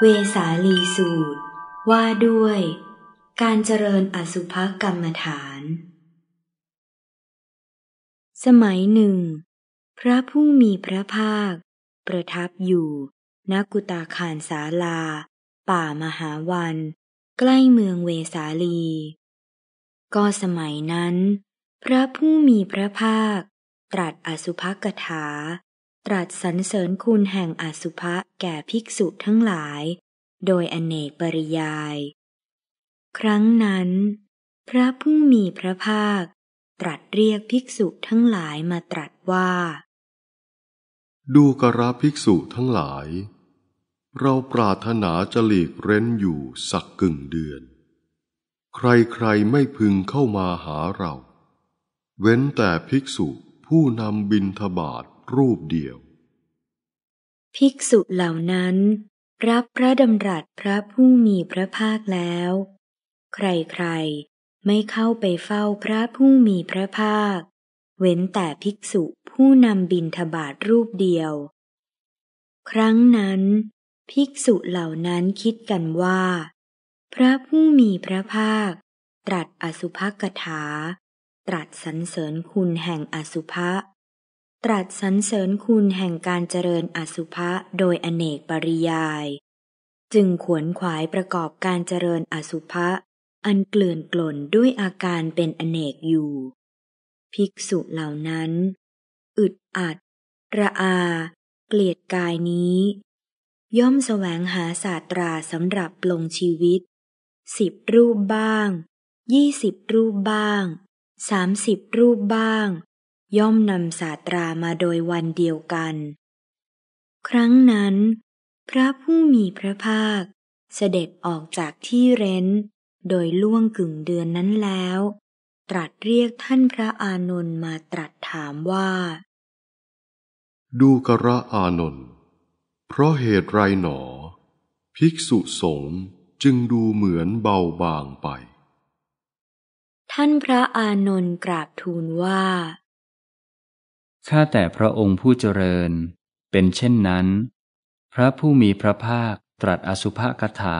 เวสาลีสูตรว่าด้วย การเจริญอสุภกรรมฐาน สมัยหนึ่ง พระผู้มีพระภาค ประทับอยู่ักุตาคารสาลา ป่ามหาวัน ใกล้เมืองเวสาลี ก็สมัยนั้น พระผู้มีพระภาคตรัสอสุภกถาตรัสสรรเสริญคุณแห่งอสุภะแก่ภิกษุทั้งหลาย โดยอเนกปริยาย ครั้งนั้น พระผู้มีพระภาคตรัสเรียกภิกษุทั้งหลายมาตรัสว่า ดูกระภิกษุทั้งหลาย เราปรารถนาจะหลีกเร้นอยู่สักกึ่งเดือน ใครๆไม่พึงเข้ามาหาเรา เว้นแต่ภิกษุผู้นำบินทบาทรูปเดียวภิกษุเหล่านั้นรับพระดำรัสพระผู้มีพระภาคแล้ว ใครๆไม่เข้าไปเฝ้าพระผู้มีพระภาค เว้นแต่ภิกษุผู้นำบินทบาทรูปเดียว ครั้งนั้น ภิกษุเหล่านั้นคิดกันว่า พระผู้มีพระภาค ตรัสอสุภกถา ตรัสสรรเสริญคุณแห่งอสุภะรัสสรรเสริญคุณแห่งการเจริญอสุภะโดยอเนกปริยาย จึงขวนขวายประกอบการเจริญอสุภะอันเกลื่อนกล่นด้วยอาการเป็นอเนกอยู่ ภิกษุเหล่านั้น อึดอัด ระอา เกลียดกายนี้ ย่อมแสวงหาศาสตราสำหรับปลงชีวิต สิบรูปบ้างยี่สิบรูปบ้าง สามสิบรูปบ้างย่อมนำศาสตรามาโดยวันเดียวกัน ครั้งนั้น พระผู้มีพระภาคเสด็จออกจากที่เร้น โดยล่วงกึ่งเดือนนั้นแล้ว ตรัสเรียกท่านพระอานนท์มาตรัสถามว่า ดูกระอานนท์เพราะเหตุไรหนอ ภิกษุสงฆ์จึงดูเหมือนเบาบางไป ท่านพระอานนท์กราบทูลว่าข้าแต่พระองค์ผู้เจริญ เป็นเช่นนั้น พระผู้มีพระภาคตรัสอสุภกถา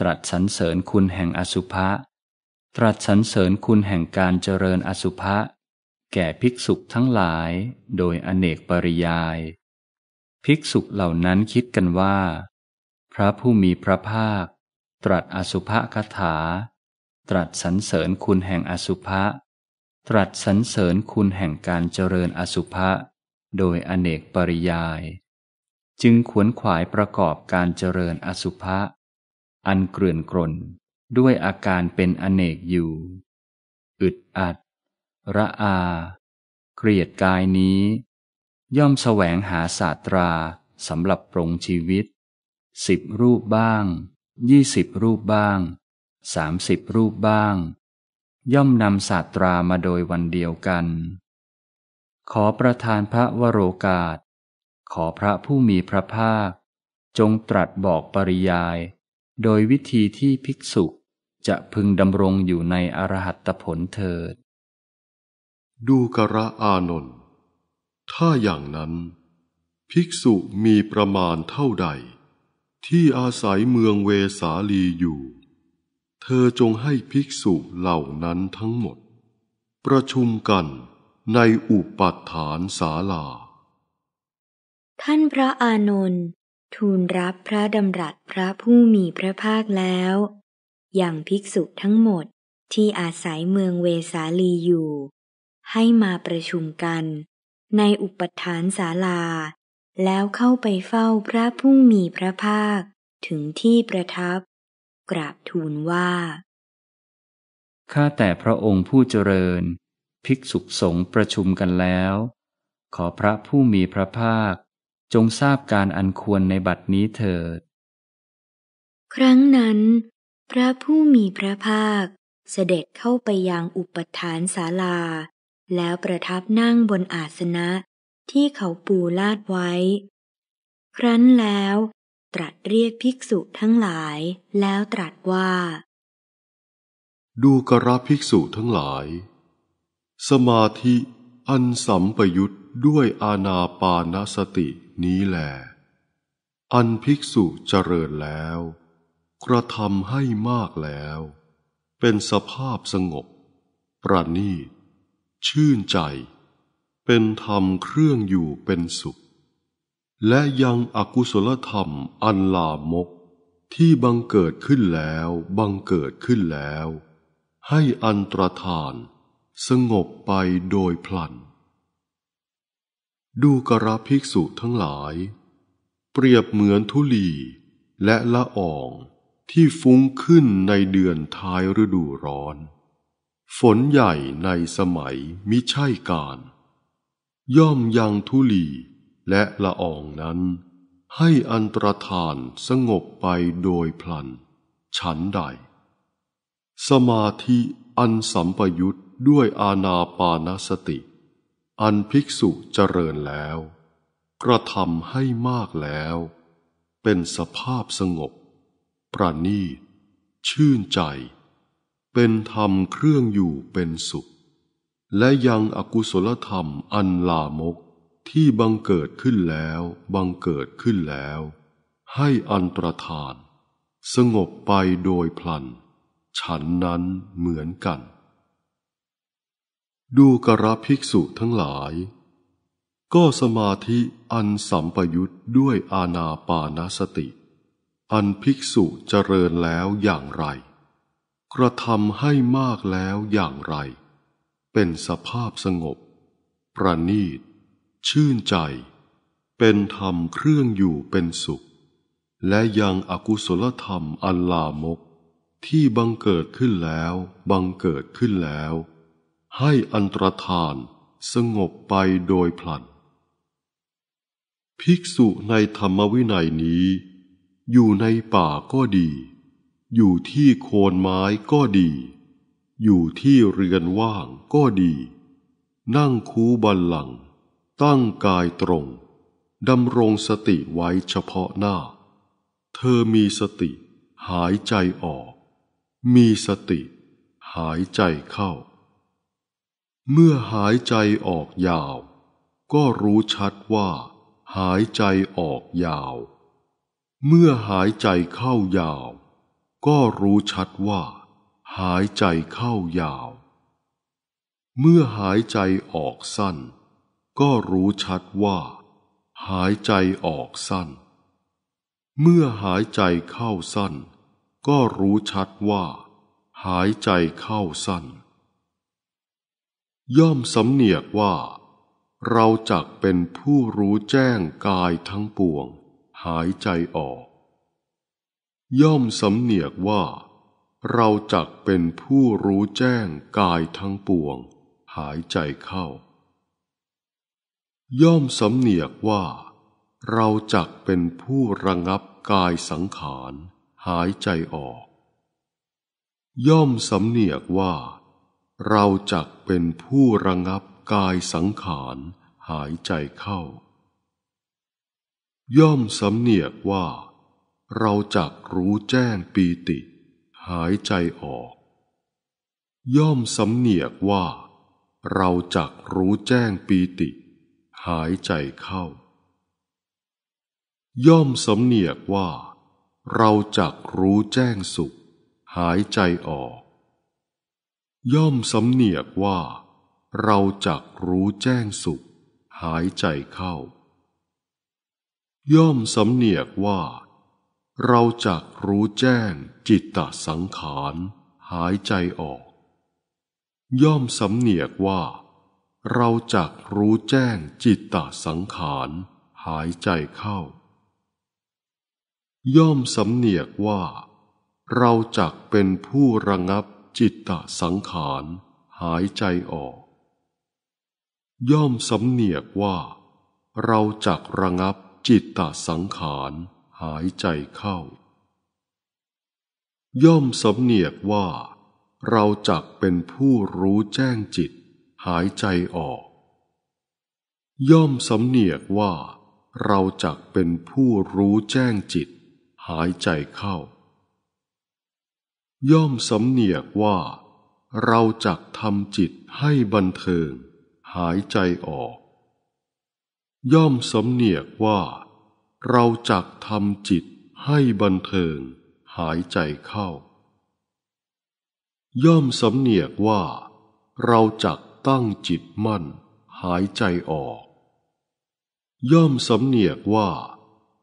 ตรัสสรรเสริญคุณแห่งอสุภะตรัสสรรเสริญคุณแห่งการเจริญอสุภะแก่ภิกษุทั้งหลายโดยอเนกปริยาย ภิกษุเหล่านั้นคิดกันว่า พระผู้มีพระภาค ตรัสอสุภกถา ตรัสสรรเสริญคุณแห่งอสุภะรัสสรรเสริญคุณแห่งการเจริญอสุภะโดยอเนกปริยาย จึงขวนขวายประกอบการเจริญอสุภะอันเกลื่อนกลนด้วยอาการเป็นอเนกอยู่อึดอัด ระอา เกลียดกายนี้ ย่อมแสวงหาศาสตราสำหรับปรงชีวิตสิบรูปบ้างยี่สิบรูปบ้างสามสิบรูปบ้างย่อมนำศาสตรามาโดยวันเดียวกัน ขอประธานพระวโรกาส ขอพระผู้มีพระภาค จงตรัสบอกปริยาย โดยวิธีที่ภิกษุ จะพึงดำรงอยู่ในอรหัตผลเถิด ดูกระอานนท์ ถ้าอย่างนั้น ภิกษุมีประมาณเท่าใด ที่อาศัยเมืองเวสาลีอยู่เธอจงให้ภิกษุเหล่านั้นทั้งหมด ประชุมกันในอุปัฏฐานศาลา ท่านพระอานนท์ทูลรับพระดำรัสพระผู้มีพระภาคแล้ว อย่างภิกษุทั้งหมดที่อาศัยเมืองเวสาลีอยู่ ให้มาประชุมกัน ในอุปัฏฐานศาลา แล้วเข้าไปเฝ้าพระผู้มีพระภาคถึงที่ประทับกราบทูลว่า ข้าแต่พระองค์ผู้เจริญ ภิกษุสงฆ์ประชุมกันแล้ว ขอพระผู้มีพระภาคจงทราบการอันควรในบัดนี้เถิด ครั้งนั้น พระผู้มีพระภาคเสด็จเข้าไปยังอุปทานศาลา แล้วประทับนั่งบนอาสนะที่เขาปูลาดไว้ ครั้นแล้วตรัสเรียกภิกษุทั้งหลายแล้วตรัสว่า ดูกระภิกษุทั้งหลาย สมาธิอันสัมปยุตด้วยอาณาปานสตินี้แหลอันภิกษุเจริญแล้ว กระทำให้มากแล้ว เป็นสภาพสงบ ประณีตชื่นใจ เป็นธรรมเครื่องอยู่เป็นสุขและยังอกุศลธรรมอันลามกที่บังเกิดขึ้นแล้วบังเกิดขึ้นแล้ว ให้อันตรธานสงบไปโดยพลัน ดูกระภิกษุทั้งหลาย เปรียบเหมือนธุลีและละออง ที่ฟุ้งขึ้นในเดือนท้ายฤดูร้อน ฝนใหญ่ในสมัยมิใช่การ ย่อมยังทุลีและละอองนั้นให้อันตรธานสงบไปโดยพลัน ฉันใด สมาธิอันสัมปยุตด้วยอาณาปานสติ อันภิกษุเจริญแล้ว กระทำให้มากแล้ว เป็นสภาพสงบ ประนีตชื่นใจ เป็นธรรมเครื่องอยู่เป็นสุข และยังอกุศลธรรมอันลามกที่บังเกิดขึ้นแล้วบังเกิดขึ้นแล้ว ให้อันตรธานสงบไปโดยพลันฉันนั้นเหมือนกัน ดูกระภิกษุทั้งหลาย ก็สมาธิอันสัมปยุตด้วยอาณาปานาสติ อันภิกษุเจริญแล้วอย่างไร กระทำให้มากแล้วอย่างไร เป็นสภาพสงบ ประนีตชื่นใจเป็นธรรมเครื่องอยู่เป็นสุข และยังอกุศลธรรมอันลามกที่บังเกิดขึ้นแล้วบังเกิดขึ้นแล้ว ให้อันตรธานสงบไปโดยพลัน ภิกษุในธรรมวินัยนี้ อยู่ในป่าก็ดี อยู่ที่โคนไม้ก็ดี อยู่ที่เรือนว่างก็ดี นั่งคูบันหลังตั้งกายตรงดำรงสติไว้เฉพาะหน้า เธอมีสติหายใจออก มีสติ หายใจเข้า เมื่อหายใจออกยาว ก็รู้ชัดว่าหายใจออกยาว เมื่อหายใจเข้ายาว ก็รู้ชัดว่า หายใจเข้ายาว เมื่อหายใจออกสั้นก็รู้ชัดว่า หายใจออกสั้น เมื่อหายใจเข้าสั้น ก็รู้ชัดว่า หายใจเข้าสั้น ย่อมสำเนียกว่า เราจักเป็นผู้รู้แจ้งกายทั้งปวง หายใจออก ย่อมสำเนียกว่า เราจักเป็นผู้รู้แจ้งกายทั้งปวง หายใจเข้าย่อมสำเนียกว่า เราจักเป็นผู้ระงับกายสังขารหายใจออก ย่อมสำเนียกว่า เราจักเป็นผู้ระงับกายสังขารหายใจเข้า ย่อมสำเนียกว่า เราจักรู้แจ้งปีติหายใจออก ย่อมสำเนียกว่า เราจักรู้แจ้งปีติหายใจเข้า ย่อมสำเนียกว่า เราจักรู้แจ้งสุข หายใจออก ย่อมสำเนียกว่า เราจักรู้แจ้งสุข หายใจเข้า ย่อมสำเนียกว่า เราจักรู้แจ้งจิตตสังขาร หายใจออก ย่อมสำเนียกว่าเราจักรู้แจ้งจิตตสังขารหายใจเข้า ย่อมสำเนียกว่า เราจักเป็นผู้ระงับจิตตสังขารหายใจออก ย่อมสำเนียกว่า เราจักระงับจิตตสังขารหายใจเข้า ย่อมสำเนียกว่า เราจักเป็นผู้รู้แจ้งจิตหายใจออก ย่อมสำเนียกว่า เราจักเป็นผู้รู้แจ้งจิต หายใจเข้า ย่อมสำเนียกว่า เราจักทำจิตให้บันเทิง หายใจออก ย่อมสำเนียกว่า เราจักทำจิตให้บันเทิง หายใจเข้า ย่อมสำเนียกว่า เราจักตั้งจิตมั่น หายใจออก ย่อมสำเนียกว่า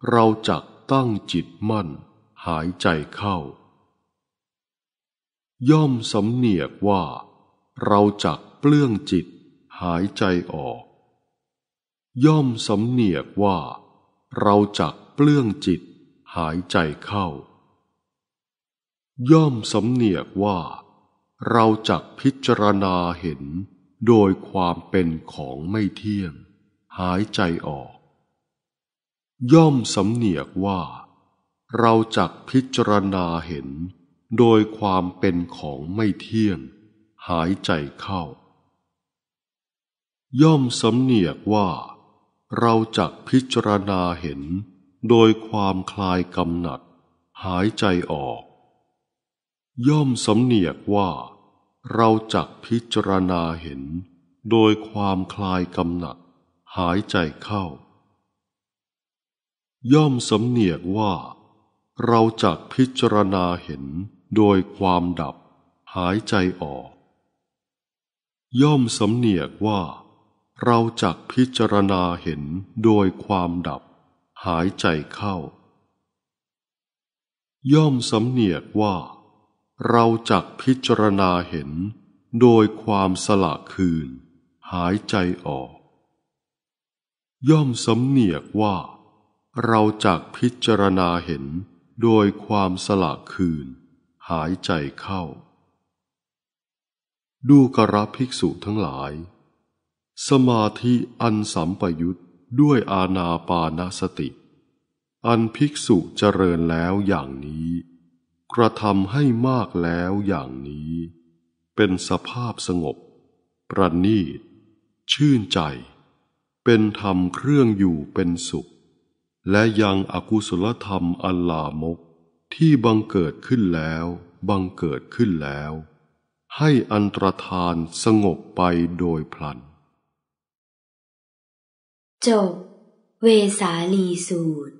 เราจักตั้งจิตมั่น หายใจเข้า ย่อมสำเนียกว่า เราจักเปลื้องจิตหายใจออก ย่อมสำเนียกว่า เราจักเปลื้องจิตหายใจเข้า ย่อมสำเนียกว่า เราจักพิจารณาเห็นโดยความเป็นของไม่เที่ยง หายใจออก ย่อมสำเนียกว่า เราจักพิจารณาเห็น โดยความเป็นของไม่เที่ยง หายใจเข้า ย่อมสำเนียกว่า เราจักพิจารณาเห็น โดยความคลายกำหนัด หายใจออก ย่อมสำเนียกว่าเราจักพิจารณาเห็นโดยความคลายกำหนัดหายใจเข้า ย่อมสำเนียกว่า เราจักพิจารณาเห็นโดยความดับ หายใจออก ย่อมสำเนียกว่า เราจักพิจารณาเห็นโดยความดับ หายใจเข้า ย่อมสำเนียกว่าเราจักพิจารณาเห็นโดยความสละคืน หายใจออก ย่อมสำเนียกว่า เราจักพิจารณาเห็น โดยความสละคืน หายใจเข้า ดูกระภิกษุทั้งหลาย สมาธิอันสัมปยุตด้วยอาณาปานาสติ อันภิกษุเจริญแล้วอย่างนี้กระทำให้มากแล้วอย่างนี้ เป็นสภาพสงบ ประณีตชื่นใจ เป็นธรรมเครื่องอยู่เป็นสุข และยังอกุศลธรรมอัลลามก ที่บังเกิดขึ้นแล้วบังเกิดขึ้นแล้ว ให้อันตรธานสงบไปโดยพลันจบเวสาลีสูตร